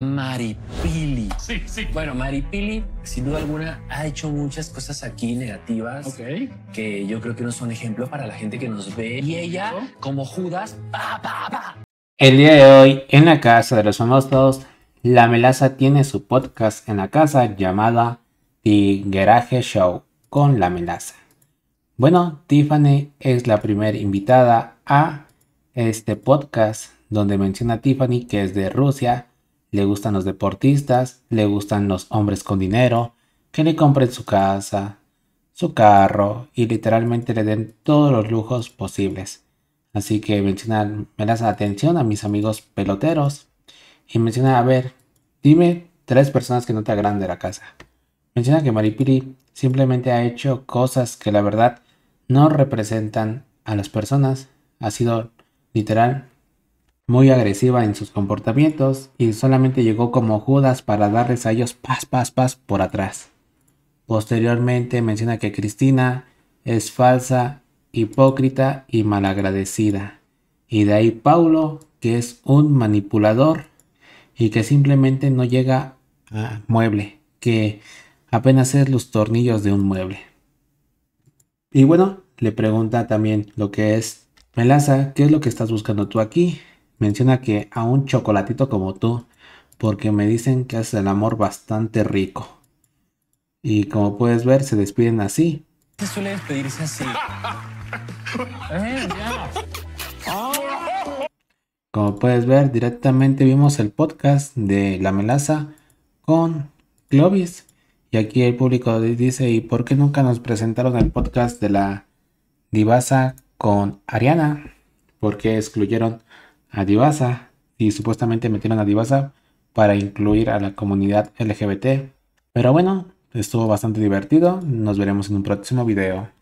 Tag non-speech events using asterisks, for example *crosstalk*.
Maripili. Sí, sí. Bueno, Pili sin duda alguna, ha hecho muchas cosas aquí negativas que yo creo que no son ejemplo para la gente que nos ve. Y ella, como Judas, El día de hoy, en la Casa de los Famosos, la Melaza tiene su podcast en la casa llamada The Garage Show con la Melaza. Bueno, Tiffany es la primera invitada a este podcast donde menciona a Tiffany que es de Rusia le gustan los deportistas, le gustan los hombres con dinero, que le compren su casa, su carro y literalmente le den todos los lujos posibles. Así que menciona, me das atención a mis amigos peloteros y menciona, a ver, dime tres personas que no te agradan de la casa. Menciona que Maripiri simplemente ha hecho cosas que la verdad no representan a las personas. Ha sido literal muy agresiva en sus comportamientos y solamente llegó como Judas para darles a ellos pas, pas, paz por atrás. Posteriormente menciona que Cristina es falsa, hipócrita y malagradecida. Y de ahí Paulo, que es un manipulador y que simplemente no llega a mueble, que apenas es los tornillos de un mueble. Y bueno, le pregunta también lo que es Melaza, ¿qué es lo que estás buscando tú aquí? menciona que a un chocolatito como tú, porque me dicen que haces el amor bastante rico. Y como puedes ver, se despiden así. Se suele despedirse así. *laughs* Eh, como puedes ver, directamente vimos el podcast de La Melaza con Clovis. Y aquí el público dice, ¿y por qué nunca nos presentaron el podcast de la Divasa con Ariana? Porque excluyeron a Divasa y supuestamente metieron a Divasa para incluir a la comunidad LGBT. Pero bueno, estuvo bastante divertido, nos veremos en un próximo video.